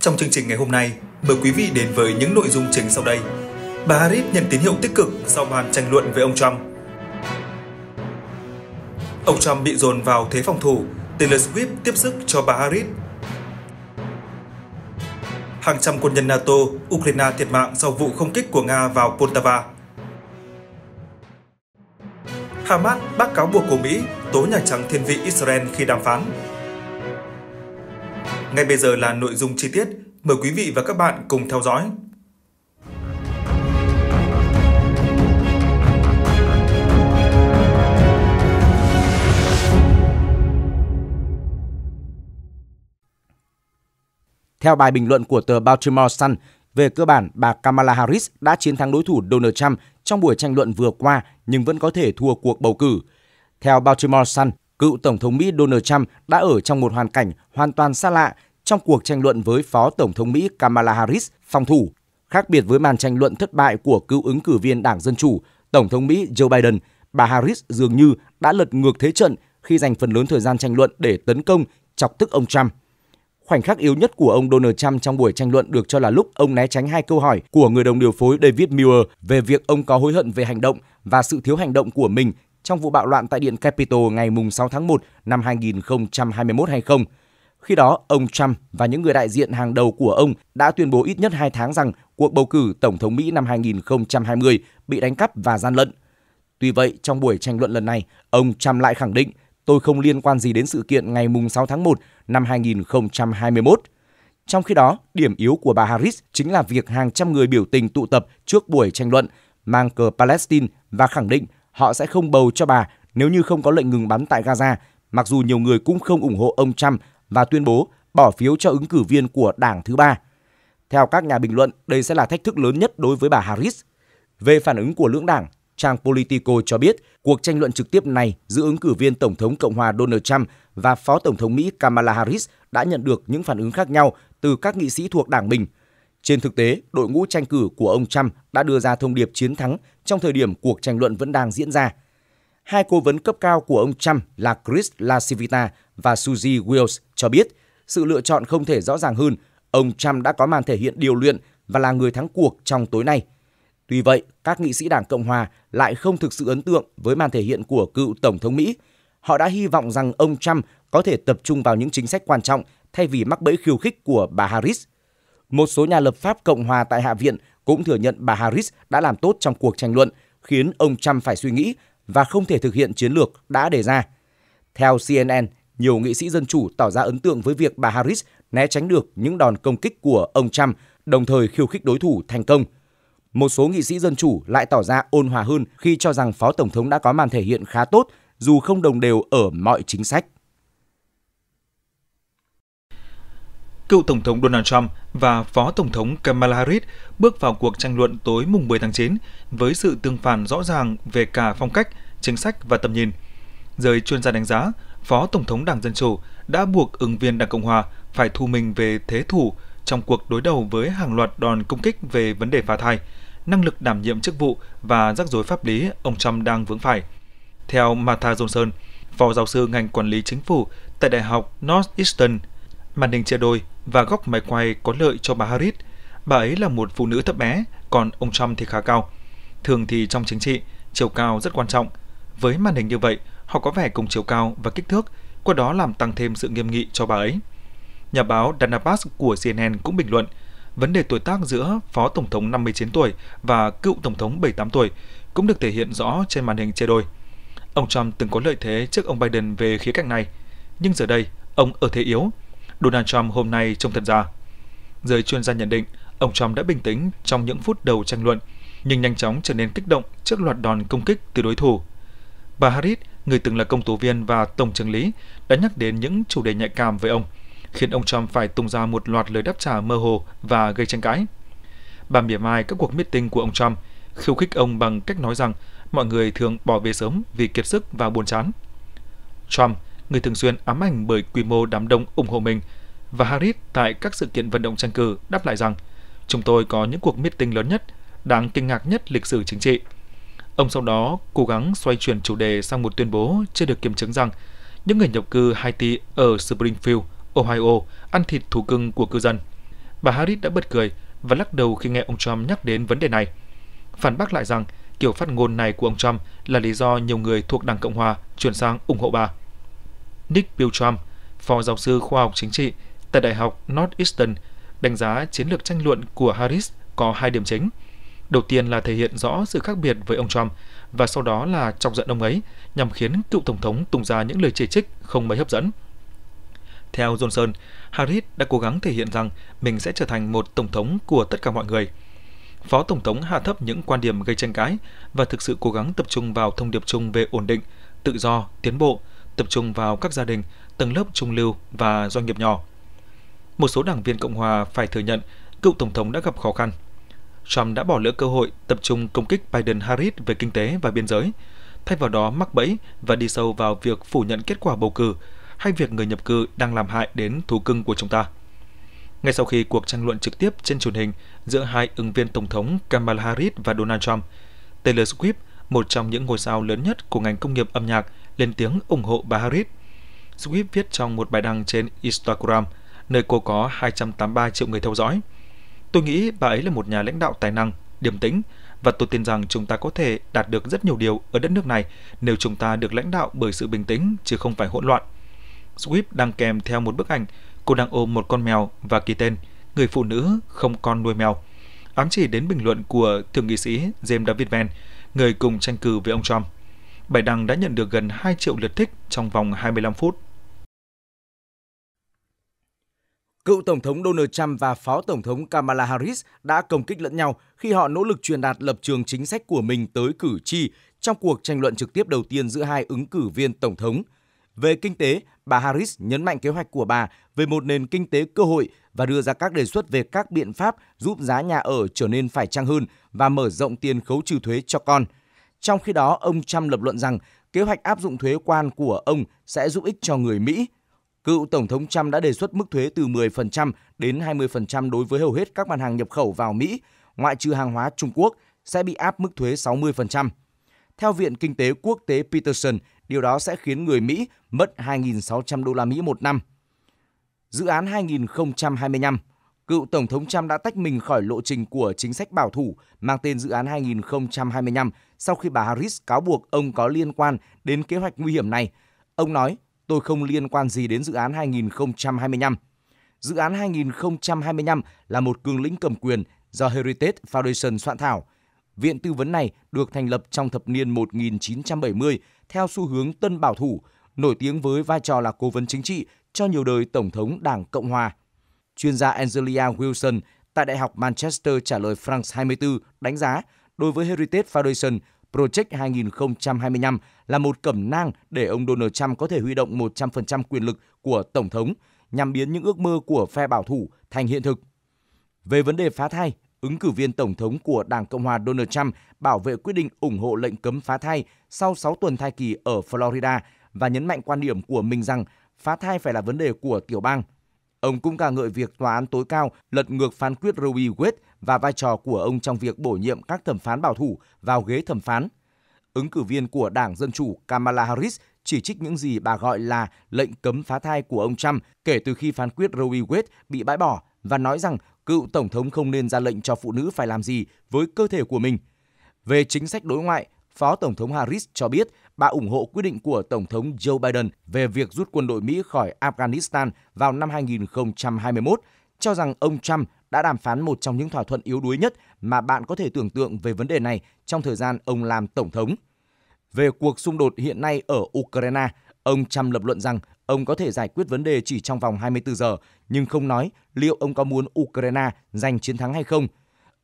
Trong chương trình ngày hôm nay, mời quý vị đến với những nội dung chính sau đây. Bà Harris nhận tín hiệu tích cực sau màn tranh luận với ông Trump. Ông Trump bị dồn vào thế phòng thủ, Taylor Swift tiếp sức cho bà Harris. Hàng trăm quân nhân NATO, Ukraine thiệt mạng sau vụ không kích của Nga vào Poltava. Hamas bác cáo buộc của Mỹ tố Nhà Trắng thiên vị Israel khi đàm phán. Ngay bây giờ là nội dung chi tiết, mời quý vị và các bạn cùng theo dõi. Theo bài bình luận của tờ Baltimore Sun, về cơ bản, bà Kamala Harris đã chiến thắng đối thủ Donald Trump trong buổi tranh luận vừa qua nhưng vẫn có thể thua cuộc bầu cử. Theo Baltimore Sun, cựu Tổng thống Mỹ Donald Trump đã ở trong một hoàn cảnh hoàn toàn xa lạ trong cuộc tranh luận với Phó Tổng thống Mỹ Kamala Harris phòng thủ. Khác biệt với màn tranh luận thất bại của cựu ứng cử viên Đảng Dân Chủ, Tổng thống Mỹ Joe Biden, bà Harris dường như đã lật ngược thế trận khi dành phần lớn thời gian tranh luận để tấn công, chọc tức ông Trump. Khoảnh khắc yếu nhất của ông Donald Trump trong buổi tranh luận được cho là lúc ông né tránh hai câu hỏi của người đồng điều phối David Muir về việc ông có hối hận về hành động và sự thiếu hành động của mình trong vụ bạo loạn tại Điện Capitol ngày 6 tháng 1 năm 2021 hay không. Khi đó, ông Trump và những người đại diện hàng đầu của ông đã tuyên bố ít nhất 2 tháng rằng cuộc bầu cử Tổng thống Mỹ năm 2020 bị đánh cắp và gian lận. Tuy vậy, trong buổi tranh luận lần này, ông Trump lại khẳng định tôi không liên quan gì đến sự kiện ngày 6 tháng 1 năm 2021. Trong khi đó, điểm yếu của bà Harris chính là việc hàng trăm người biểu tình tụ tập trước buổi tranh luận mang cờ Palestine và khẳng định họ sẽ không bầu cho bà nếu như không có lệnh ngừng bắn tại Gaza, mặc dù nhiều người cũng không ủng hộ ông Trump và tuyên bố bỏ phiếu cho ứng cử viên của đảng thứ ba. Theo các nhà bình luận, đây sẽ là thách thức lớn nhất đối với bà Harris. Về phản ứng của lưỡng đảng, trang Politico cho biết cuộc tranh luận trực tiếp này giữa ứng cử viên Tổng thống Cộng hòa Donald Trump và Phó Tổng thống Mỹ Kamala Harris đã nhận được những phản ứng khác nhau từ các nghị sĩ thuộc đảng mình – trên thực tế, đội ngũ tranh cử của ông Trump đã đưa ra thông điệp chiến thắng trong thời điểm cuộc tranh luận vẫn đang diễn ra. Hai cố vấn cấp cao của ông Trump là Chris LaCivita và Suzy Wills cho biết sự lựa chọn không thể rõ ràng hơn, ông Trump đã có màn thể hiện điều luyện và là người thắng cuộc trong tối nay. Tuy vậy, các nghị sĩ Đảng Cộng Hòa lại không thực sự ấn tượng với màn thể hiện của cựu Tổng thống Mỹ. Họ đã hy vọng rằng ông Trump có thể tập trung vào những chính sách quan trọng thay vì mắc bẫy khiêu khích của bà Harris. Một số nhà lập pháp Cộng hòa tại Hạ viện cũng thừa nhận bà Harris đã làm tốt trong cuộc tranh luận, khiến ông Trump phải suy nghĩ và không thể thực hiện chiến lược đã đề ra. Theo CNN, nhiều nghị sĩ dân chủ tỏ ra ấn tượng với việc bà Harris né tránh được những đòn công kích của ông Trump, đồng thời khiêu khích đối thủ thành công. Một số nghị sĩ dân chủ lại tỏ ra ôn hòa hơn khi cho rằng Phó Tổng thống đã có màn thể hiện khá tốt dù không đồng đều ở mọi chính sách. cựu Tổng thống Donald Trump và Phó Tổng thống Kamala Harris bước vào cuộc tranh luận tối mùng 10 tháng 9 với sự tương phản rõ ràng về cả phong cách, chính sách và tầm nhìn. Giới chuyên gia đánh giá, Phó Tổng thống Đảng Dân Chủ đã buộc ứng viên Đảng Cộng Hòa phải thu mình về thế thủ trong cuộc đối đầu với hàng loạt đòn công kích về vấn đề phá thai, năng lực đảm nhiệm chức vụ và rắc rối pháp lý ông Trump đang vướng phải. Theo Martha Johnson, phó giáo sư ngành quản lý chính phủ tại Đại học Northeastern, màn hình chia đôi và góc máy quay có lợi cho bà Harris. Bà ấy là một phụ nữ thấp bé, còn ông Trump thì khá cao. Thường thì trong chính trị, chiều cao rất quan trọng. Với màn hình như vậy, họ có vẻ cùng chiều cao và kích thước, qua đó làm tăng thêm sự nghiêm nghị cho bà ấy. Nhà báo Dana Bass của CNN cũng bình luận, vấn đề tuổi tác giữa Phó Tổng thống 59 tuổi và cựu Tổng thống 78 tuổi cũng được thể hiện rõ trên màn hình chia đôi. Ông Trump từng có lợi thế trước ông Biden về khía cạnh này, nhưng giờ đây ông ở thế yếu Donald Trump hôm nay trông thật ra. Giới chuyên gia nhận định, ông Trump đã bình tĩnh trong những phút đầu tranh luận, nhưng nhanh chóng trở nên kích động trước loạt đòn công kích từ đối thủ. Bà Harris, người từng là công tố viên và tổng trưởng lý, đã nhắc đến những chủ đề nhạy cảm với ông, khiến ông Trump phải tung ra một loạt lời đáp trả mơ hồ và gây tranh cãi. Bà mỉa mai các cuộc meeting của ông Trump, khiêu khích ông bằng cách nói rằng mọi người thường bỏ về sớm vì kiệt sức và buồn chán. Trump người thường xuyên ám ảnh bởi quy mô đám đông ủng hộ mình. Và Harris tại các sự kiện vận động tranh cử đáp lại rằng chúng tôi có những cuộc meeting lớn nhất, đáng kinh ngạc nhất lịch sử chính trị. Ông sau đó cố gắng xoay chuyển chủ đề sang một tuyên bố chưa được kiểm chứng rằng những người nhập cư Haiti ở Springfield, Ohio ăn thịt thú cưng của cư dân. Bà Harris đã bật cười và lắc đầu khi nghe ông Trump nhắc đến vấn đề này. Phản bác lại rằng kiểu phát ngôn này của ông Trump là lý do nhiều người thuộc Đảng Cộng Hòa chuyển sang ủng hộ bà. Nick Biltram, phó giáo sư khoa học chính trị tại Đại học Northeastern, đánh giá chiến lược tranh luận của Harris có hai điểm chính. Đầu tiên là thể hiện rõ sự khác biệt với ông Trump và sau đó là chọc giận ông ấy nhằm khiến cựu tổng thống tung ra những lời chỉ trích không mấy hấp dẫn. Theo Johnson, Harris đã cố gắng thể hiện rằng mình sẽ trở thành một tổng thống của tất cả mọi người. Phó tổng thống hạ thấp những quan điểm gây tranh cãi và thực sự cố gắng tập trung vào thông điệp chung về ổn định, tự do, tiến bộ tập trung vào các gia đình, tầng lớp trung lưu và doanh nghiệp nhỏ. Một số đảng viên Cộng hòa phải thừa nhận cựu Tổng thống đã gặp khó khăn. Trump đã bỏ lỡ cơ hội tập trung công kích Biden-Harris về kinh tế và biên giới, thay vào đó mắc bẫy và đi sâu vào việc phủ nhận kết quả bầu cử hay việc người nhập cư đang làm hại đến thú cưng của chúng ta. Ngay sau khi cuộc tranh luận trực tiếp trên truyền hình giữa hai ứng viên Tổng thống Kamala Harris và Donald Trump, Taylor Swift, một trong những ngôi sao lớn nhất của ngành công nghiệp âm nhạc, lên tiếng ủng hộ bà Harris. Swift viết trong một bài đăng trên Instagram, nơi cô có 283 triệu người theo dõi. Tôi nghĩ bà ấy là một nhà lãnh đạo tài năng, điềm tĩnh và tôi tin rằng chúng ta có thể đạt được rất nhiều điều ở đất nước này nếu chúng ta được lãnh đạo bởi sự bình tĩnh chứ không phải hỗn loạn. Swift đang kèm theo một bức ảnh, cô đang ôm một con mèo và ký tên Người phụ nữ không con nuôi mèo. Ám chỉ đến bình luận của thượng nghị sĩ James David Van, người cùng tranh cử với ông Trump bài đăng đã nhận được gần 2 triệu lượt thích trong vòng 25 phút. Cựu Tổng thống Donald Trump và Phó Tổng thống Kamala Harris đã công kích lẫn nhau khi họ nỗ lực truyền đạt lập trường chính sách của mình tới cử tri trong cuộc tranh luận trực tiếp đầu tiên giữa hai ứng cử viên Tổng thống. Về kinh tế, bà Harris nhấn mạnh kế hoạch của bà về một nền kinh tế cơ hội và đưa ra các đề xuất về các biện pháp giúp giá nhà ở trở nên phải chăng hơn và mở rộng tiền khấu trừ thuế cho con – trong khi đó, ông Trump lập luận rằng kế hoạch áp dụng thuế quan của ông sẽ giúp ích cho người Mỹ. Cựu Tổng thống Trump đã đề xuất mức thuế từ 10% đến 20% đối với hầu hết các mặt hàng nhập khẩu vào Mỹ, ngoại trừ hàng hóa Trung Quốc, sẽ bị áp mức thuế 60%. Theo Viện Kinh tế Quốc tế Peterson, điều đó sẽ khiến người Mỹ mất 2.600 đô la Mỹ một năm. Dự án 2025 cựu Tổng thống Trump đã tách mình khỏi lộ trình của chính sách bảo thủ mang tên dự án 2025 sau khi bà Harris cáo buộc ông có liên quan đến kế hoạch nguy hiểm này. Ông nói, tôi không liên quan gì đến dự án 2025. Dự án 2025 là một cường lĩnh cầm quyền do Heritage Foundation soạn thảo. Viện tư vấn này được thành lập trong thập niên 1970 theo xu hướng tân bảo thủ, nổi tiếng với vai trò là cố vấn chính trị cho nhiều đời Tổng thống Đảng Cộng Hòa. Chuyên gia Angelia Wilson tại Đại học Manchester trả lời France 24 đánh giá đối với Heritage Foundation, Project 2025 là một cẩm nang để ông Donald Trump có thể huy động 100% quyền lực của Tổng thống nhằm biến những ước mơ của phe bảo thủ thành hiện thực. Về vấn đề phá thai, ứng cử viên Tổng thống của Đảng Cộng hòa Donald Trump bảo vệ quyết định ủng hộ lệnh cấm phá thai sau 6 tuần thai kỳ ở Florida và nhấn mạnh quan điểm của mình rằng phá thai phải là vấn đề của tiểu bang Ông cũng ca ngợi việc tòa án tối cao lật ngược phán quyết Roe v. Wade và vai trò của ông trong việc bổ nhiệm các thẩm phán bảo thủ vào ghế thẩm phán. Ứng cử viên của Đảng Dân Chủ Kamala Harris chỉ trích những gì bà gọi là lệnh cấm phá thai của ông Trump kể từ khi phán quyết Roe v. Wade bị bãi bỏ và nói rằng cựu tổng thống không nên ra lệnh cho phụ nữ phải làm gì với cơ thể của mình. Về chính sách đối ngoại, Phó Tổng thống Harris cho biết bà ủng hộ quyết định của Tổng thống Joe Biden về việc rút quân đội Mỹ khỏi Afghanistan vào năm 2021, cho rằng ông Trump đã đàm phán một trong những thỏa thuận yếu đuối nhất mà bạn có thể tưởng tượng về vấn đề này trong thời gian ông làm Tổng thống. Về cuộc xung đột hiện nay ở Ukraine, ông Trump lập luận rằng ông có thể giải quyết vấn đề chỉ trong vòng 24 giờ, nhưng không nói liệu ông có muốn Ukraine giành chiến thắng hay không.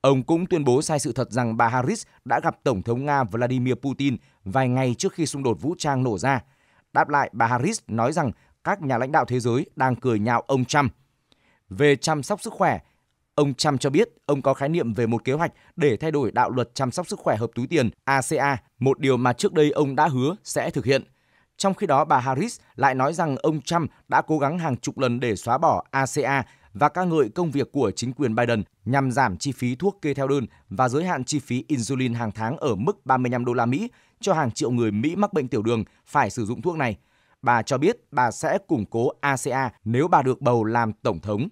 Ông cũng tuyên bố sai sự thật rằng bà Harris đã gặp Tổng thống Nga Vladimir Putin vài ngày trước khi xung đột vũ trang nổ ra. Đáp lại, bà Harris nói rằng các nhà lãnh đạo thế giới đang cười nhạo ông Trump. Về chăm sóc sức khỏe, ông Trump cho biết ông có khái niệm về một kế hoạch để thay đổi đạo luật chăm sóc sức khỏe hợp túi tiền ACA, một điều mà trước đây ông đã hứa sẽ thực hiện. Trong khi đó, bà Harris lại nói rằng ông Trump đã cố gắng hàng chục lần để xóa bỏ ACA và ca ngợi công việc của chính quyền Biden nhằm giảm chi phí thuốc kê theo đơn và giới hạn chi phí insulin hàng tháng ở mức 35 đô la Mỹ cho hàng triệu người Mỹ mắc bệnh tiểu đường phải sử dụng thuốc này. Bà cho biết bà sẽ củng cố ACA nếu bà được bầu làm tổng thống.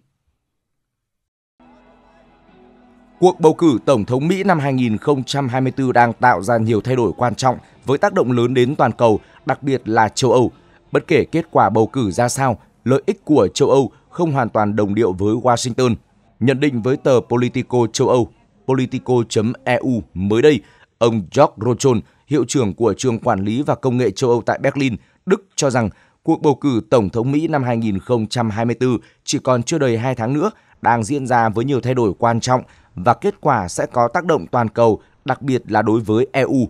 Cuộc bầu cử Tổng thống Mỹ năm 2024 đang tạo ra nhiều thay đổi quan trọng với tác động lớn đến toàn cầu, đặc biệt là châu Âu. Bất kể kết quả bầu cử ra sao, lợi ích của châu Âu không hoàn toàn đồng điệu với Washington. Nhận định với tờ Politico châu Âu, politico.eu mới đây, ông Jörg Rochon, hiệu trưởng của trường quản lý và công nghệ châu Âu tại Berlin, Đức cho rằng cuộc bầu cử Tổng thống Mỹ năm 2024 chỉ còn chưa đầy 2 tháng nữa đang diễn ra với nhiều thay đổi quan trọng và kết quả sẽ có tác động toàn cầu, đặc biệt là đối với EU.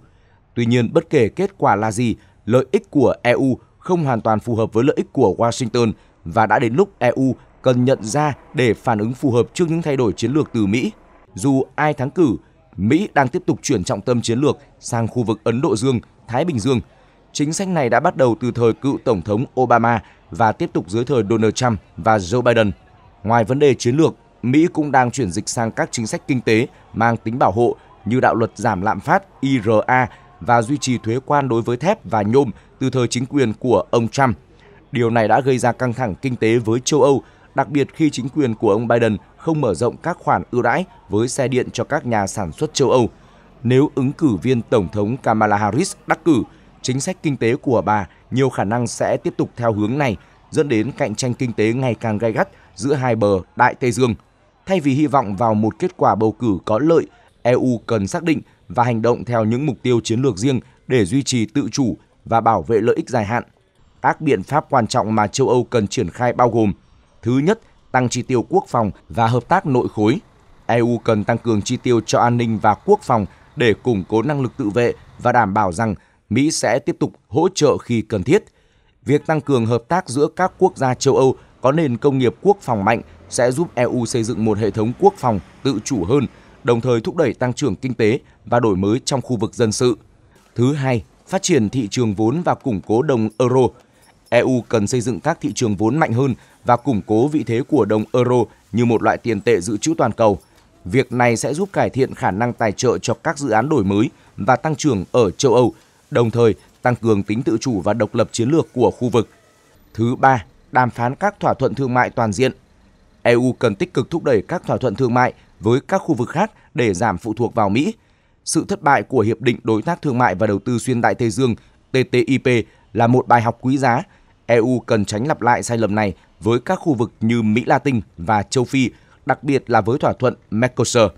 Tuy nhiên, bất kể kết quả là gì, lợi ích của EU không hoàn toàn phù hợp với lợi ích của Washington và đã đến lúc EU cần nhận ra để phản ứng phù hợp trước những thay đổi chiến lược từ Mỹ. Dù ai thắng cử, Mỹ đang tiếp tục chuyển trọng tâm chiến lược sang khu vực Ấn Độ Dương, Thái Bình Dương. Chính sách này đã bắt đầu từ thời cựu Tổng thống Obama và tiếp tục dưới thời Donald Trump và Joe Biden. Ngoài vấn đề chiến lược, Mỹ cũng đang chuyển dịch sang các chính sách kinh tế mang tính bảo hộ như đạo luật giảm lạm phát IRA và duy trì thuế quan đối với thép và nhôm từ thời chính quyền của ông Trump Điều này đã gây ra căng thẳng kinh tế với châu Âu, đặc biệt khi chính quyền của ông Biden không mở rộng các khoản ưu đãi với xe điện cho các nhà sản xuất châu Âu. Nếu ứng cử viên Tổng thống Kamala Harris đắc cử, chính sách kinh tế của bà nhiều khả năng sẽ tiếp tục theo hướng này, dẫn đến cạnh tranh kinh tế ngày càng gay gắt giữa hai bờ Đại Tây Dương. Thay vì hy vọng vào một kết quả bầu cử có lợi, EU cần xác định và hành động theo những mục tiêu chiến lược riêng để duy trì tự chủ và bảo vệ lợi ích dài hạn các biện pháp quan trọng mà châu Âu cần triển khai bao gồm Thứ nhất, tăng chi tiêu quốc phòng và hợp tác nội khối. EU cần tăng cường chi tiêu cho an ninh và quốc phòng để củng cố năng lực tự vệ và đảm bảo rằng Mỹ sẽ tiếp tục hỗ trợ khi cần thiết. Việc tăng cường hợp tác giữa các quốc gia châu Âu có nền công nghiệp quốc phòng mạnh sẽ giúp EU xây dựng một hệ thống quốc phòng tự chủ hơn, đồng thời thúc đẩy tăng trưởng kinh tế và đổi mới trong khu vực dân sự. Thứ hai, phát triển thị trường vốn và củng cố đồng euro EU cần xây dựng các thị trường vốn mạnh hơn và củng cố vị thế của đồng euro như một loại tiền tệ dự trữ toàn cầu. Việc này sẽ giúp cải thiện khả năng tài trợ cho các dự án đổi mới và tăng trưởng ở châu Âu, đồng thời tăng cường tính tự chủ và độc lập chiến lược của khu vực. Thứ ba, đàm phán các thỏa thuận thương mại toàn diện. EU cần tích cực thúc đẩy các thỏa thuận thương mại với các khu vực khác để giảm phụ thuộc vào Mỹ. Sự thất bại của Hiệp định Đối tác Thương mại và Đầu tư Xuyên Đại Tây Dương TTIP là một bài học quý giá EU cần tránh lặp lại sai lầm này với các khu vực như Mỹ Latin và châu Phi, đặc biệt là với thỏa thuận Mercosur.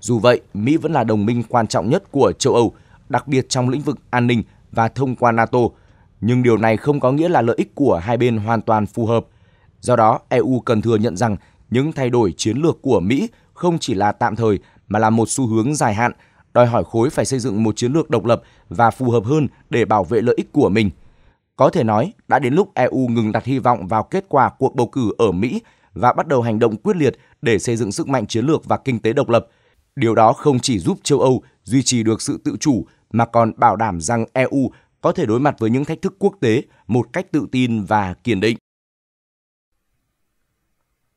Dù vậy, Mỹ vẫn là đồng minh quan trọng nhất của châu Âu, đặc biệt trong lĩnh vực an ninh và thông qua NATO, nhưng điều này không có nghĩa là lợi ích của hai bên hoàn toàn phù hợp. Do đó, EU cần thừa nhận rằng những thay đổi chiến lược của Mỹ không chỉ là tạm thời mà là một xu hướng dài hạn, đòi hỏi khối phải xây dựng một chiến lược độc lập và phù hợp hơn để bảo vệ lợi ích của mình. Có thể nói, đã đến lúc EU ngừng đặt hy vọng vào kết quả cuộc bầu cử ở Mỹ và bắt đầu hành động quyết liệt để xây dựng sức mạnh chiến lược và kinh tế độc lập. Điều đó không chỉ giúp châu Âu duy trì được sự tự chủ mà còn bảo đảm rằng EU có thể đối mặt với những thách thức quốc tế một cách tự tin và kiên định.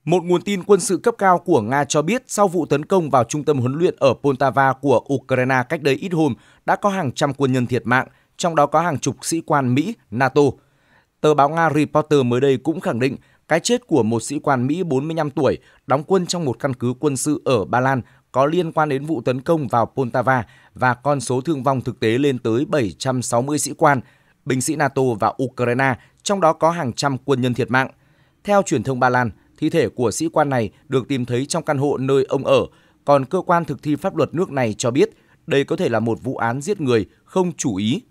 Một nguồn tin quân sự cấp cao của Nga cho biết sau vụ tấn công vào trung tâm huấn luyện ở Poltava của Ukraine cách đây ít hôm đã có hàng trăm quân nhân thiệt mạng – trong đó có hàng chục sĩ quan Mỹ, NATO. Tờ báo Nga Reporter mới đây cũng khẳng định cái chết của một sĩ quan Mỹ 45 tuổi đóng quân trong một căn cứ quân sự ở Ba Lan có liên quan đến vụ tấn công vào Poltava và con số thương vong thực tế lên tới 760 sĩ quan, binh sĩ NATO và Ukraine, trong đó có hàng trăm quân nhân thiệt mạng. Theo truyền thông Ba Lan, thi thể của sĩ quan này được tìm thấy trong căn hộ nơi ông ở, còn cơ quan thực thi pháp luật nước này cho biết đây có thể là một vụ án giết người không chủ ý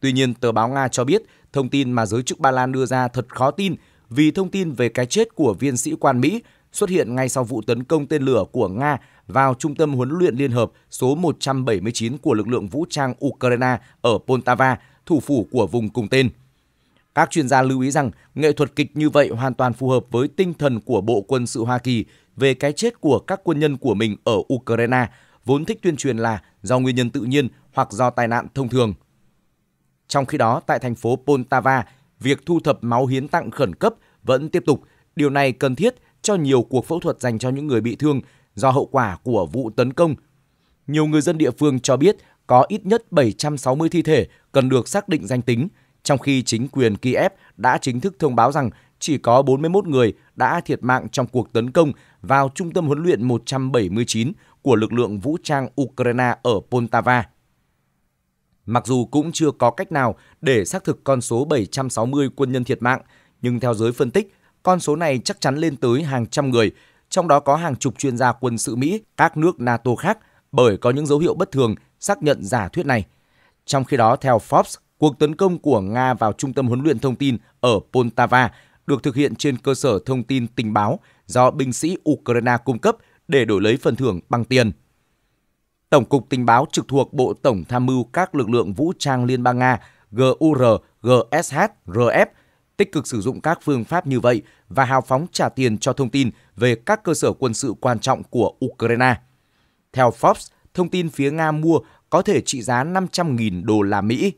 Tuy nhiên, tờ báo Nga cho biết thông tin mà giới chức Ba Lan đưa ra thật khó tin vì thông tin về cái chết của viên sĩ quan Mỹ xuất hiện ngay sau vụ tấn công tên lửa của Nga vào Trung tâm Huấn luyện Liên Hợp số 179 của lực lượng vũ trang Ukraine ở Poltava, thủ phủ của vùng cùng tên. Các chuyên gia lưu ý rằng nghệ thuật kịch như vậy hoàn toàn phù hợp với tinh thần của Bộ Quân sự Hoa Kỳ về cái chết của các quân nhân của mình ở Ukraine, vốn thích tuyên truyền là do nguyên nhân tự nhiên hoặc do tai nạn thông thường. Trong khi đó, tại thành phố Poltava, việc thu thập máu hiến tặng khẩn cấp vẫn tiếp tục. Điều này cần thiết cho nhiều cuộc phẫu thuật dành cho những người bị thương do hậu quả của vụ tấn công. Nhiều người dân địa phương cho biết có ít nhất 760 thi thể cần được xác định danh tính, trong khi chính quyền Kiev đã chính thức thông báo rằng chỉ có 41 người đã thiệt mạng trong cuộc tấn công vào trung tâm huấn luyện 179 của lực lượng vũ trang Ukraine ở Poltava. Mặc dù cũng chưa có cách nào để xác thực con số 760 quân nhân thiệt mạng, nhưng theo giới phân tích, con số này chắc chắn lên tới hàng trăm người, trong đó có hàng chục chuyên gia quân sự Mỹ, các nước NATO khác, bởi có những dấu hiệu bất thường xác nhận giả thuyết này. Trong khi đó, theo Forbes, cuộc tấn công của Nga vào trung tâm huấn luyện thông tin ở Poltava được thực hiện trên cơ sở thông tin tình báo do binh sĩ Ukraine cung cấp để đổi lấy phần thưởng bằng tiền. Tổng cục Tình báo trực thuộc Bộ Tổng Tham mưu các lực lượng vũ trang Liên bang Nga GUR, GSH, RF tích cực sử dụng các phương pháp như vậy và hào phóng trả tiền cho thông tin về các cơ sở quân sự quan trọng của Ukraine. Theo Forbes, thông tin phía Nga mua có thể trị giá 500.000 đô la Mỹ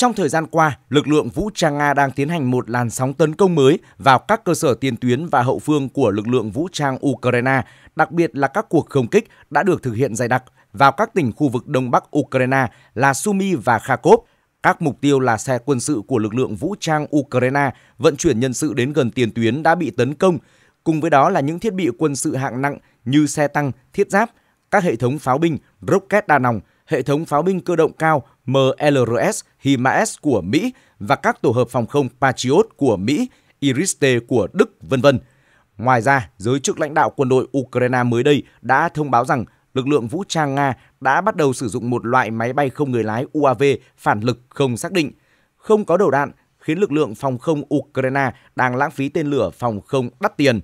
Trong thời gian qua, lực lượng vũ trang Nga đang tiến hành một làn sóng tấn công mới vào các cơ sở tiền tuyến và hậu phương của lực lượng vũ trang Ukraine, đặc biệt là các cuộc không kích đã được thực hiện dày đặc vào các tỉnh khu vực đông bắc Ukraine là Sumy và Kharkov. Các mục tiêu là xe quân sự của lực lượng vũ trang Ukraine vận chuyển nhân sự đến gần tiền tuyến đã bị tấn công, cùng với đó là những thiết bị quân sự hạng nặng như xe tăng, thiết giáp, các hệ thống pháo binh, rocket đa nòng – hệ thống pháo binh cơ động cao MLRS HIMARS của Mỹ và các tổ hợp phòng không Patriot của Mỹ, Iris-T của Đức, vân vân. Ngoài ra, giới chức lãnh đạo quân đội Ukraine mới đây đã thông báo rằng lực lượng vũ trang Nga đã bắt đầu sử dụng một loại máy bay không người lái UAV phản lực không xác định, không có đầu đạn, khiến lực lượng phòng không Ukraine đang lãng phí tên lửa phòng không đắt tiền.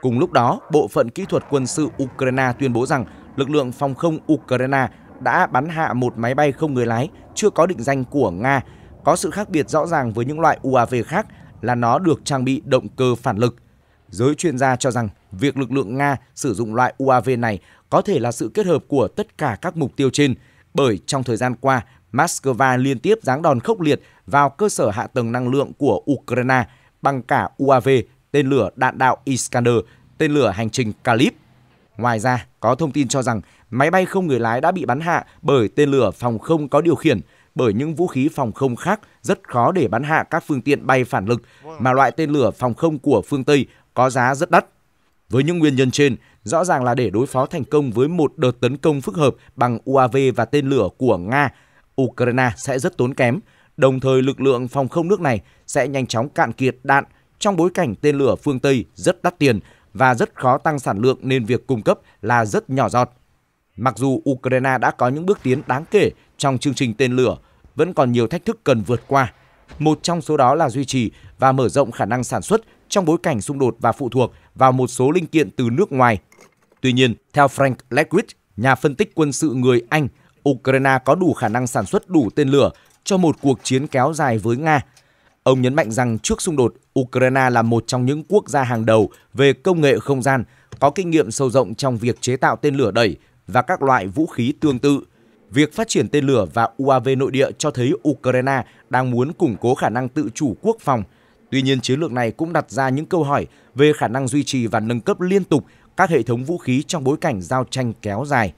Cùng lúc đó, Bộ phận Kỹ thuật Quân sự Ukraine tuyên bố rằng lực lượng phòng không Ukraine đã bắn hạ một máy bay không người lái chưa có định danh của Nga, có sự khác biệt rõ ràng với những loại UAV khác là nó được trang bị động cơ phản lực. Giới chuyên gia cho rằng việc lực lượng Nga sử dụng loại UAV này có thể là sự kết hợp của tất cả các mục tiêu trên, bởi trong thời gian qua, Moscow liên tiếp giáng đòn khốc liệt vào cơ sở hạ tầng năng lượng của Ukraine bằng cả UAV, tên lửa đạn đạo Iskander, tên lửa hành trình Kalib Ngoài ra, có thông tin cho rằng máy bay không người lái đã bị bắn hạ bởi tên lửa phòng không có điều khiển, bởi những vũ khí phòng không khác rất khó để bắn hạ các phương tiện bay phản lực mà loại tên lửa phòng không của phương Tây có giá rất đắt. Với những nguyên nhân trên, rõ ràng là để đối phó thành công với một đợt tấn công phức hợp bằng UAV và tên lửa của Nga, Ukraine sẽ rất tốn kém. Đồng thời lực lượng phòng không nước này sẽ nhanh chóng cạn kiệt đạn trong bối cảnh tên lửa phương Tây rất đắt tiền và rất khó tăng sản lượng nên việc cung cấp là rất nhỏ giọt. Mặc dù Ukraine đã có những bước tiến đáng kể trong chương trình tên lửa, vẫn còn nhiều thách thức cần vượt qua. Một trong số đó là duy trì và mở rộng khả năng sản xuất trong bối cảnh xung đột và phụ thuộc vào một số linh kiện từ nước ngoài. Tuy nhiên, theo Frank Ledwidge, nhà phân tích quân sự người Anh, Ukraine có đủ khả năng sản xuất đủ tên lửa cho một cuộc chiến kéo dài với Nga. Ông nhấn mạnh rằng trước xung đột, Ukraine là một trong những quốc gia hàng đầu về công nghệ không gian, có kinh nghiệm sâu rộng trong việc chế tạo tên lửa đẩy và các loại vũ khí tương tự. Việc phát triển tên lửa và UAV nội địa cho thấy Ukraine đang muốn củng cố khả năng tự chủ quốc phòng. Tuy nhiên, chiến lược này cũng đặt ra những câu hỏi về khả năng duy trì và nâng cấp liên tục các hệ thống vũ khí trong bối cảnh giao tranh kéo dài.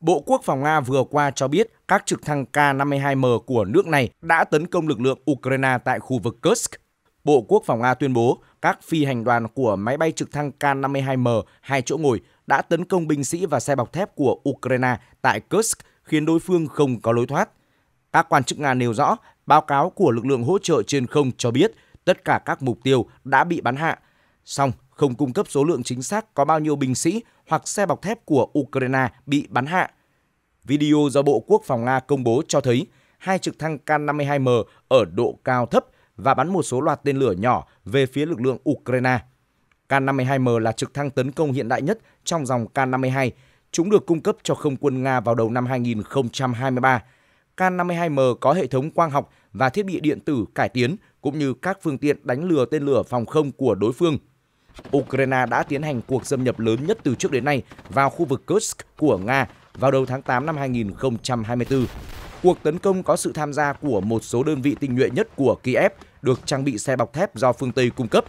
Bộ Quốc phòng Nga vừa qua cho biết các trực thăng K-52M của nước này đã tấn công lực lượng Ukraine tại khu vực Kursk. Bộ Quốc phòng Nga tuyên bố các phi hành đoàn của máy bay trực thăng K-52M hai chỗ ngồi đã tấn công binh sĩ và xe bọc thép của Ukraine tại Kursk, khiến đối phương không có lối thoát. Các quan chức Nga nêu rõ, báo cáo của lực lượng hỗ trợ trên không cho biết tất cả các mục tiêu đã bị bắn hạ. Song, không cung cấp số lượng chính xác có bao nhiêu binh sĩ hoặc xe bọc thép của Ukraine bị bắn hạ – Video do Bộ Quốc phòng Nga công bố cho thấy hai trực thăng K-52M ở độ cao thấp và bắn một số loạt tên lửa nhỏ về phía lực lượng Ukraine. K-52M là trực thăng tấn công hiện đại nhất trong dòng K-52. Chúng được cung cấp cho không quân Nga vào đầu năm 2023. K-52M có hệ thống quang học và thiết bị điện tử cải tiến cũng như các phương tiện đánh lừa tên lửa phòng không của đối phương. Ukraine đã tiến hành cuộc xâm nhập lớn nhất từ trước đến nay vào khu vực Kursk của Nga vào đầu tháng 8 năm 2024. Cuộc tấn công có sự tham gia của một số đơn vị tinh nhuệ nhất của Kiev được trang bị xe bọc thép do phương Tây cung cấp.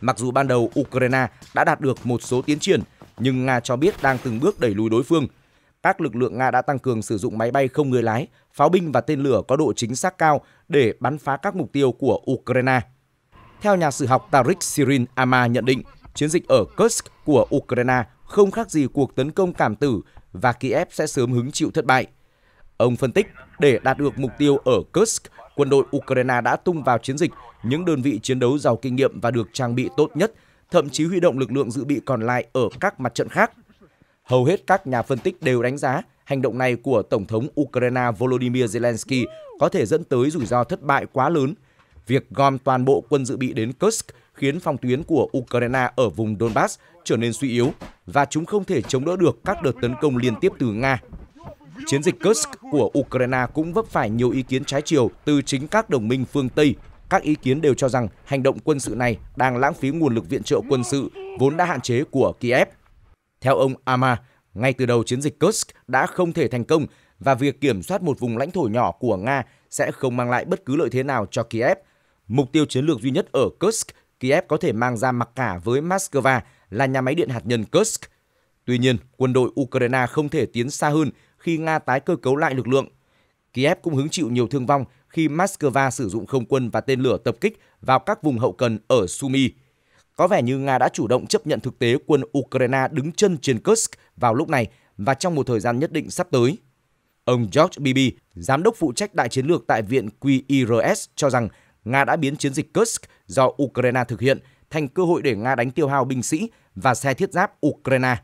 Mặc dù ban đầu Ukraine đã đạt được một số tiến triển, nhưng Nga cho biết đang từng bước đẩy lùi đối phương. Các lực lượng Nga đã tăng cường sử dụng máy bay không người lái, pháo binh và tên lửa có độ chính xác cao để bắn phá các mục tiêu của Ukraine. Theo nhà sử học Tarik Sirin Ama nhận định, chiến dịch ở Kursk của Ukraine không khác gì cuộc tấn công cảm tử và Kiev sẽ sớm hứng chịu thất bại. Ông phân tích, để đạt được mục tiêu ở Kursk, quân đội Ukraine đã tung vào chiến dịch những đơn vị chiến đấu giàu kinh nghiệm và được trang bị tốt nhất, thậm chí huy động lực lượng dự bị còn lại ở các mặt trận khác. Hầu hết các nhà phân tích đều đánh giá hành động này của Tổng thống Ukraine Volodymyr Zelensky có thể dẫn tới rủi ro thất bại quá lớn – Việc gom toàn bộ quân dự bị đến Kursk khiến phòng tuyến của Ukraine ở vùng Donbass trở nên suy yếu và chúng không thể chống đỡ được các đợt tấn công liên tiếp từ Nga. Chiến dịch Kursk của Ukraine cũng vấp phải nhiều ý kiến trái chiều từ chính các đồng minh phương Tây. Các ý kiến đều cho rằng hành động quân sự này đang lãng phí nguồn lực viện trợ quân sự vốn đã hạn chế của Kiev. Theo ông Ama, ngay từ đầu chiến dịch Kursk đã không thể thành công và việc kiểm soát một vùng lãnh thổ nhỏ của Nga sẽ không mang lại bất cứ lợi thế nào cho Kiev – Mục tiêu chiến lược duy nhất ở Kursk, Kiev có thể mang ra mặc cả với Moscow là nhà máy điện hạt nhân Kursk. Tuy nhiên, quân đội Ukraine không thể tiến xa hơn khi Nga tái cơ cấu lại lực lượng. Kiev cũng hứng chịu nhiều thương vong khi Moscow sử dụng không quân và tên lửa tập kích vào các vùng hậu cần ở Sumy. Có vẻ như Nga đã chủ động chấp nhận thực tế quân Ukraine đứng chân trên Kursk vào lúc này và trong một thời gian nhất định sắp tới. Ông George Bibi, giám đốc phụ trách đại chiến lược tại Viện QIRS cho rằng Nga đã biến chiến dịch Kursk do Ukraine thực hiện thành cơ hội để Nga đánh tiêu hao binh sĩ và xe thiết giáp Ukraine.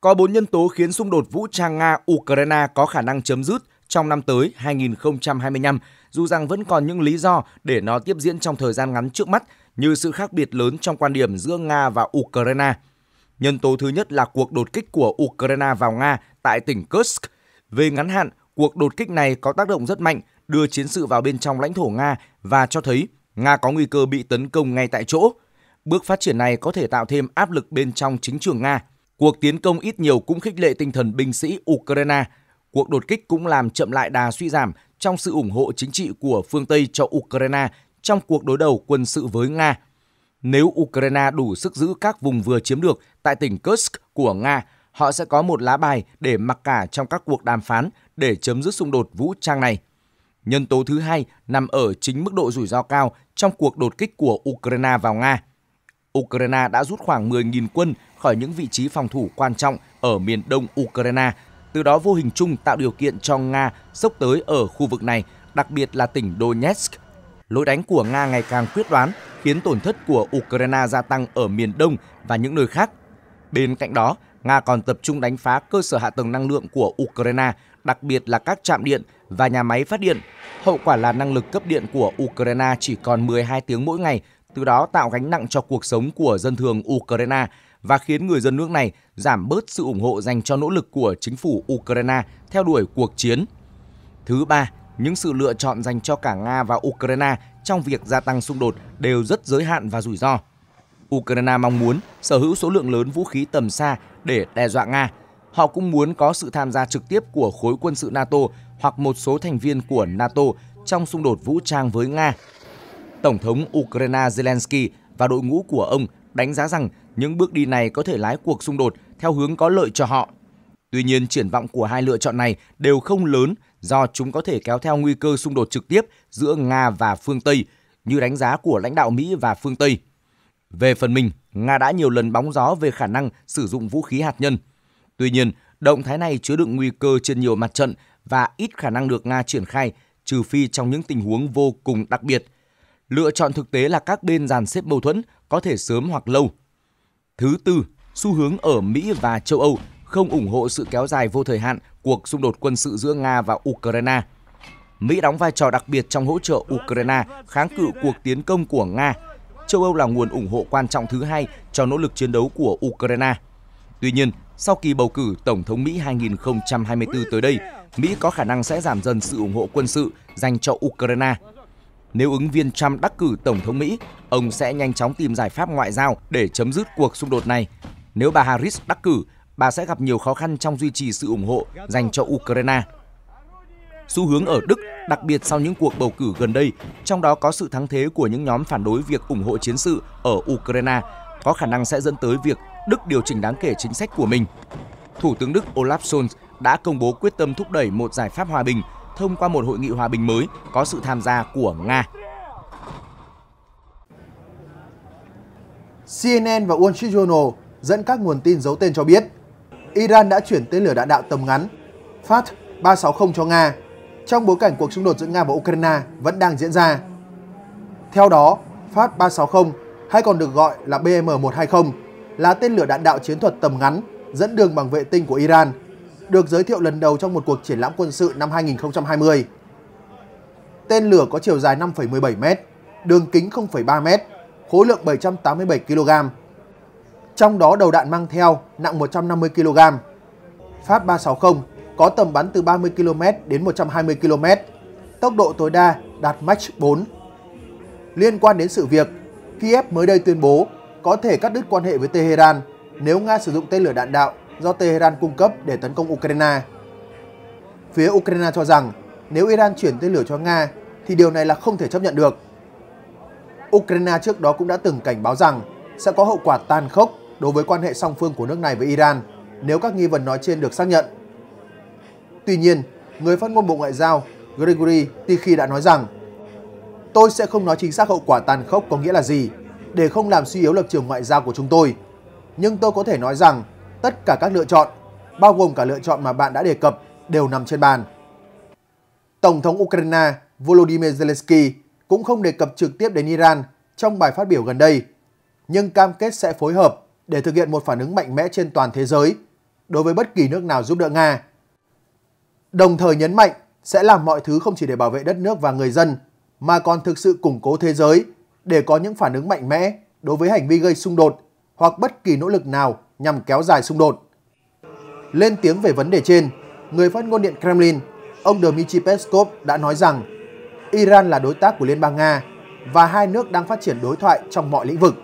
Có bốn nhân tố khiến xung đột vũ trang Nga-Ukraine có khả năng chấm dứt trong năm tới 2025, dù rằng vẫn còn những lý do để nó tiếp diễn trong thời gian ngắn trước mắt như sự khác biệt lớn trong quan điểm giữa Nga và Ukraine. Nhân tố thứ nhất là cuộc đột kích của Ukraine vào Nga tại tỉnh Kursk. Về ngắn hạn, cuộc đột kích này có tác động rất mạnh đưa chiến sự vào bên trong lãnh thổ Nga và cho thấy Nga có nguy cơ bị tấn công ngay tại chỗ. Bước phát triển này có thể tạo thêm áp lực bên trong chính trường Nga. Cuộc tiến công ít nhiều cũng khích lệ tinh thần binh sĩ Ukraine. Cuộc đột kích cũng làm chậm lại đà suy giảm trong sự ủng hộ chính trị của phương Tây cho Ukraine trong cuộc đối đầu quân sự với Nga. Nếu Ukraine đủ sức giữ các vùng vừa chiếm được tại tỉnh Kursk của Nga, họ sẽ có một lá bài để mặc cả trong các cuộc đàm phán để chấm dứt xung đột vũ trang này. Nhân tố thứ hai nằm ở chính mức độ rủi ro cao trong cuộc đột kích của Ukraine vào Nga. Ukraine đã rút khoảng 10.000 quân khỏi những vị trí phòng thủ quan trọng ở miền đông Ukraine, từ đó vô hình chung tạo điều kiện cho Nga dốc tới ở khu vực này, đặc biệt là tỉnh Donetsk. Lối đánh của Nga ngày càng quyết đoán, khiến tổn thất của Ukraine gia tăng ở miền đông và những nơi khác. Bên cạnh đó, Nga còn tập trung đánh phá cơ sở hạ tầng năng lượng của Ukraine đặc biệt là các trạm điện và nhà máy phát điện. Hậu quả là năng lực cấp điện của Ukraine chỉ còn 12 tiếng mỗi ngày, từ đó tạo gánh nặng cho cuộc sống của dân thường Ukraine và khiến người dân nước này giảm bớt sự ủng hộ dành cho nỗ lực của chính phủ Ukraine theo đuổi cuộc chiến. Thứ ba, những sự lựa chọn dành cho cả Nga và Ukraine trong việc gia tăng xung đột đều rất giới hạn và rủi ro. Ukraine mong muốn sở hữu số lượng lớn vũ khí tầm xa để đe dọa Nga, Họ cũng muốn có sự tham gia trực tiếp của khối quân sự NATO hoặc một số thành viên của NATO trong xung đột vũ trang với Nga. Tổng thống Ukraine Zelensky và đội ngũ của ông đánh giá rằng những bước đi này có thể lái cuộc xung đột theo hướng có lợi cho họ. Tuy nhiên, triển vọng của hai lựa chọn này đều không lớn do chúng có thể kéo theo nguy cơ xung đột trực tiếp giữa Nga và phương Tây, như đánh giá của lãnh đạo Mỹ và phương Tây. Về phần mình, Nga đã nhiều lần bóng gió về khả năng sử dụng vũ khí hạt nhân – Tuy nhiên, động thái này chứa đựng nguy cơ trên nhiều mặt trận và ít khả năng được Nga triển khai trừ phi trong những tình huống vô cùng đặc biệt. Lựa chọn thực tế là các bên dàn xếp mâu thuẫn có thể sớm hoặc lâu. Thứ tư, xu hướng ở Mỹ và châu Âu không ủng hộ sự kéo dài vô thời hạn cuộc xung đột quân sự giữa Nga và Ukraine. Mỹ đóng vai trò đặc biệt trong hỗ trợ Ukraine kháng cự cuộc tiến công của Nga. Châu Âu là nguồn ủng hộ quan trọng thứ hai cho nỗ lực chiến đấu của Ukraine. Tuy nhiên, sau kỳ bầu cử Tổng thống Mỹ 2024 tới đây, Mỹ có khả năng sẽ giảm dần sự ủng hộ quân sự dành cho Ukraine. Nếu ứng viên Trump đắc cử Tổng thống Mỹ, ông sẽ nhanh chóng tìm giải pháp ngoại giao để chấm dứt cuộc xung đột này. Nếu bà Harris đắc cử, bà sẽ gặp nhiều khó khăn trong duy trì sự ủng hộ dành cho Ukraine. Xu hướng ở Đức, đặc biệt sau những cuộc bầu cử gần đây, trong đó có sự thắng thế của những nhóm phản đối việc ủng hộ chiến sự ở Ukraine, có khả năng sẽ dẫn tới việc Đức điều chỉnh đáng kể chính sách của mình. Thủ tướng Đức Olaf Scholz đã công bố quyết tâm thúc đẩy một giải pháp hòa bình thông qua một hội nghị hòa bình mới có sự tham gia của Nga. CNN và Wall Street Journal dẫn các nguồn tin giấu tên cho biết Iran đã chuyển tên lửa đạn đạo tầm ngắn Fat-360 cho Nga trong bối cảnh cuộc xung đột giữa Nga và Ukraine vẫn đang diễn ra. Theo đó, Fat-360 hay còn được gọi là BM-120 là tên lửa đạn đạo chiến thuật tầm ngắn dẫn đường bằng vệ tinh của Iran, được giới thiệu lần đầu trong một cuộc triển lãm quân sự năm 2020. Tên lửa có chiều dài 5,17m, đường kính 0,3m, khối lượng 787 kg. Trong đó đầu đạn mang theo nặng 150 kg. Phát 360 có tầm bắn từ 30 km đến 120 km, tốc độ tối đa đạt Mach 4. Liên quan đến sự việc, Kiev mới đây tuyên bố có thể cắt đứt quan hệ với Tehran nếu Nga sử dụng tên lửa đạn đạo do Tehran cung cấp để tấn công Ukraine. Phía Ukraine cho rằng nếu Iran chuyển tên lửa cho Nga thì điều này là không thể chấp nhận được. Ukraine trước đó cũng đã từng cảnh báo rằng sẽ có hậu quả tàn khốc đối với quan hệ song phương của nước này với Iran nếu các nghi vấn nói trên được xác nhận. Tuy nhiên, người phát ngôn Bộ Ngoại giao Gregory Tikhi đã nói rằng Tôi sẽ không nói chính xác hậu quả tàn khốc có nghĩa là gì để không làm suy yếu lập trường ngoại giao của chúng tôi. Nhưng tôi có thể nói rằng tất cả các lựa chọn, bao gồm cả lựa chọn mà bạn đã đề cập, đều nằm trên bàn. Tổng thống Ukraine Volodymyr Zelensky cũng không đề cập trực tiếp đến Iran trong bài phát biểu gần đây, nhưng cam kết sẽ phối hợp để thực hiện một phản ứng mạnh mẽ trên toàn thế giới đối với bất kỳ nước nào giúp đỡ Nga. Đồng thời nhấn mạnh sẽ làm mọi thứ không chỉ để bảo vệ đất nước và người dân, mà còn thực sự củng cố thế giới để có những phản ứng mạnh mẽ đối với hành vi gây xung đột hoặc bất kỳ nỗ lực nào nhằm kéo dài xung đột. Lên tiếng về vấn đề trên, người phát ngôn điện Kremlin, ông Dmitry Peskov đã nói rằng Iran là đối tác của Liên bang Nga và hai nước đang phát triển đối thoại trong mọi lĩnh vực.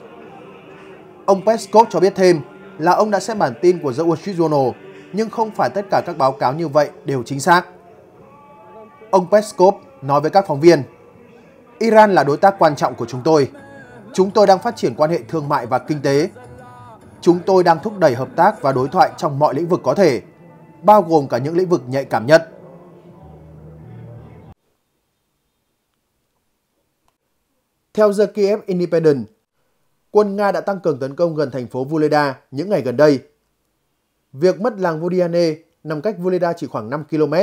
Ông Peskov cho biết thêm là ông đã xem bản tin của The Wall Street Journal nhưng không phải tất cả các báo cáo như vậy đều chính xác. Ông Peskov nói với các phóng viên – Iran là đối tác quan trọng của chúng tôi. Chúng tôi đang phát triển quan hệ thương mại và kinh tế. Chúng tôi đang thúc đẩy hợp tác và đối thoại trong mọi lĩnh vực có thể, bao gồm cả những lĩnh vực nhạy cảm nhất. Theo The Kiev Independent, quân Nga đã tăng cường tấn công gần thành phố Vuleda những ngày gần đây. Việc mất làng Vodiane nằm cách Vuleda chỉ khoảng 5 km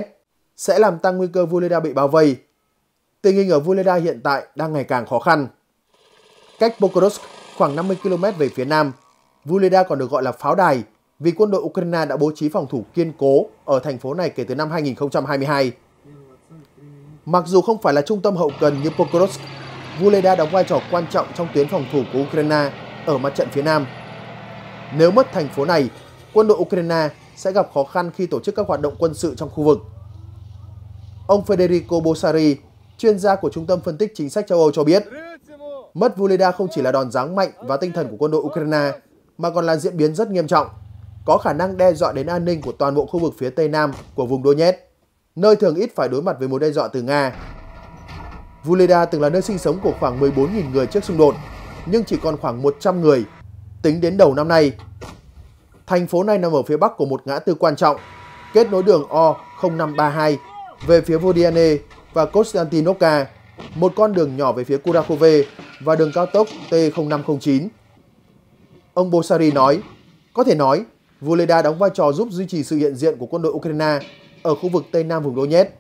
sẽ làm tăng nguy cơ Vuleda bị bao vây tình hình ở Voleda hiện tại đang ngày càng khó khăn. Cách Pokrovsk khoảng 50 km về phía nam, Vuleda còn được gọi là pháo đài vì quân đội Ukraine đã bố trí phòng thủ kiên cố ở thành phố này kể từ năm 2022. Mặc dù không phải là trung tâm hậu cần như Pokrovsk, Vuleda đóng vai trò quan trọng trong tuyến phòng thủ của Ukraine ở mặt trận phía nam. Nếu mất thành phố này, quân đội Ukraine sẽ gặp khó khăn khi tổ chức các hoạt động quân sự trong khu vực. Ông Federico Bossari, chuyên gia của Trung tâm Phân tích Chính sách châu Âu cho biết, mất Vuleda không chỉ là đòn giáng mạnh và tinh thần của quân đội Ukraine, mà còn là diễn biến rất nghiêm trọng, có khả năng đe dọa đến an ninh của toàn bộ khu vực phía Tây Nam của vùng Donetsk, nơi thường ít phải đối mặt với mối đe dọa từ Nga. Vuleda từng là nơi sinh sống của khoảng 14.000 người trước xung đột, nhưng chỉ còn khoảng 100 người tính đến đầu năm nay. Thành phố này nằm ở phía bắc của một ngã tư quan trọng, kết nối đường O0532 về phía Vodiane và Konstantinovka, một con đường nhỏ về phía Kurakove và đường cao tốc T0509. Ông Bosari nói, có thể nói, Voleda đóng vai trò giúp duy trì sự hiện diện của quân đội Ukraine ở khu vực Tây Nam vùng Donetsk,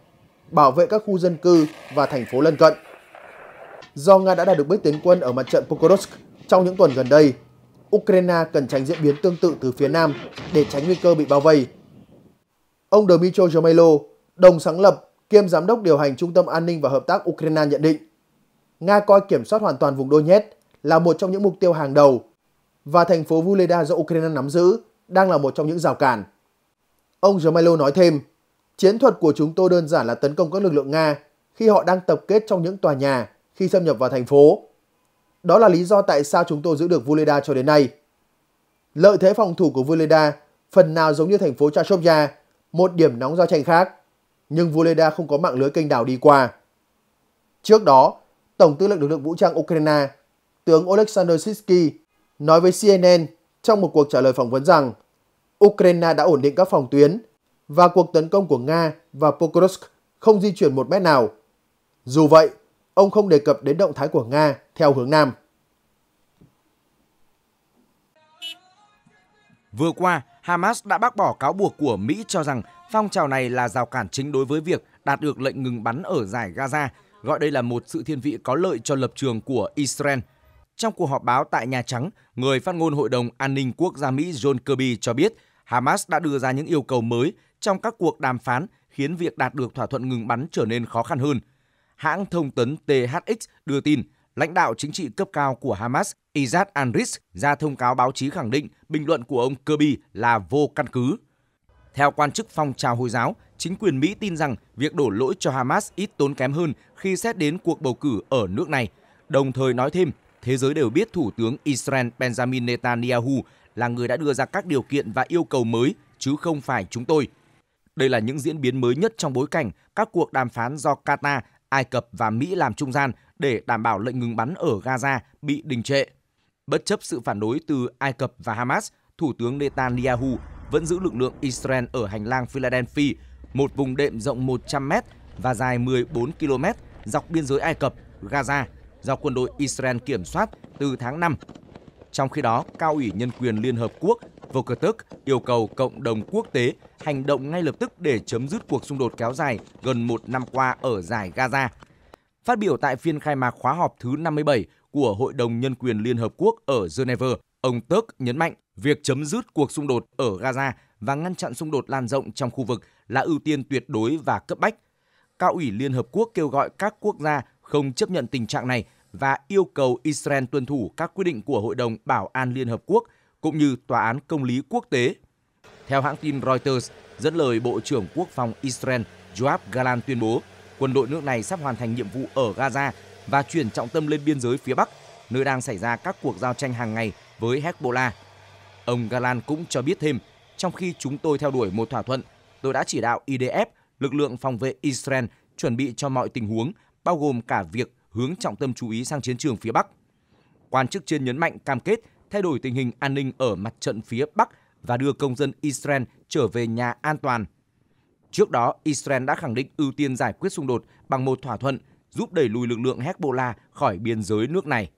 bảo vệ các khu dân cư và thành phố lân cận. Do Nga đã đạt được bước tiến quân ở mặt trận Pokrovsk trong những tuần gần đây, Ukraine cần tránh diễn biến tương tự từ phía Nam để tránh nguy cơ bị bao vây. Ông Dmitry Jomailo, đồng sáng lập kiêm giám đốc điều hành Trung tâm An ninh và Hợp tác Ukraine nhận định, Nga coi kiểm soát hoàn toàn vùng Donetsk là một trong những mục tiêu hàng đầu và thành phố Vuleda do Ukraine nắm giữ đang là một trong những rào cản. Ông Gemailo nói thêm, chiến thuật của chúng tôi đơn giản là tấn công các lực lượng Nga khi họ đang tập kết trong những tòa nhà khi xâm nhập vào thành phố. Đó là lý do tại sao chúng tôi giữ được Vuleda cho đến nay. Lợi thế phòng thủ của Vuleda phần nào giống như thành phố Chashovya, một điểm nóng giao tranh khác nhưng Voleda không có mạng lưới kênh đảo đi qua. Trước đó, Tổng tư lệnh lực lượng vũ trang Ukraine, tướng Oleksandr Sitsky nói với CNN trong một cuộc trả lời phỏng vấn rằng Ukraine đã ổn định các phòng tuyến và cuộc tấn công của Nga và Pokrovsk không di chuyển một mét nào. Dù vậy, ông không đề cập đến động thái của Nga theo hướng Nam. Vừa qua, Hamas đã bác bỏ cáo buộc của Mỹ cho rằng phong trào này là rào cản chính đối với việc đạt được lệnh ngừng bắn ở giải Gaza, gọi đây là một sự thiên vị có lợi cho lập trường của Israel. Trong cuộc họp báo tại Nhà Trắng, người phát ngôn Hội đồng An ninh Quốc gia Mỹ John Kirby cho biết Hamas đã đưa ra những yêu cầu mới trong các cuộc đàm phán khiến việc đạt được thỏa thuận ngừng bắn trở nên khó khăn hơn. Hãng thông tấn THX đưa tin lãnh đạo chính trị cấp cao của Hamas Izad Anris ra thông cáo báo chí khẳng định bình luận của ông Kirby là vô căn cứ. Theo quan chức phong trào Hồi giáo, chính quyền Mỹ tin rằng việc đổ lỗi cho Hamas ít tốn kém hơn khi xét đến cuộc bầu cử ở nước này, đồng thời nói thêm thế giới đều biết Thủ tướng Israel Benjamin Netanyahu là người đã đưa ra các điều kiện và yêu cầu mới chứ không phải chúng tôi. Đây là những diễn biến mới nhất trong bối cảnh các cuộc đàm phán do Qatar Ai Cập và Mỹ làm trung gian để đảm bảo lệnh ngừng bắn ở Gaza bị đình trệ. Bất chấp sự phản đối từ Ai Cập và Hamas, Thủ tướng Netanyahu vẫn giữ lực lượng Israel ở hành lang Philadelphia, một vùng đệm rộng 100 m và dài 14 km dọc biên giới Ai Cập, Gaza, do quân đội Israel kiểm soát từ tháng 5. Trong khi đó, Cao ủy Nhân quyền Liên Hợp Quốc Vokattuk yêu cầu cộng đồng quốc tế hành động ngay lập tức để chấm dứt cuộc xung đột kéo dài gần một năm qua ở giải Gaza. Phát biểu tại phiên khai mạc khóa họp thứ 57 của Hội đồng Nhân quyền Liên Hợp Quốc ở Geneva, ông Tước nhấn mạnh việc chấm dứt cuộc xung đột ở Gaza và ngăn chặn xung đột lan rộng trong khu vực là ưu tiên tuyệt đối và cấp bách. Cao ủy Liên Hợp Quốc kêu gọi các quốc gia không chấp nhận tình trạng này và yêu cầu Israel tuân thủ các quy định của Hội đồng Bảo an Liên Hợp Quốc – cũng như Tòa án Công lý Quốc tế. Theo hãng tin Reuters, dẫn lời Bộ trưởng Quốc phòng Israel Joab Galan tuyên bố quân đội nước này sắp hoàn thành nhiệm vụ ở Gaza và chuyển trọng tâm lên biên giới phía Bắc, nơi đang xảy ra các cuộc giao tranh hàng ngày với Hezbollah. Ông Galan cũng cho biết thêm, trong khi chúng tôi theo đuổi một thỏa thuận, tôi đã chỉ đạo IDF, lực lượng phòng vệ Israel, chuẩn bị cho mọi tình huống, bao gồm cả việc hướng trọng tâm chú ý sang chiến trường phía Bắc. Quan chức trên nhấn mạnh cam kết thay đổi tình hình an ninh ở mặt trận phía Bắc và đưa công dân Israel trở về nhà an toàn. Trước đó, Israel đã khẳng định ưu tiên giải quyết xung đột bằng một thỏa thuận giúp đẩy lùi lực lượng Hezbollah khỏi biên giới nước này.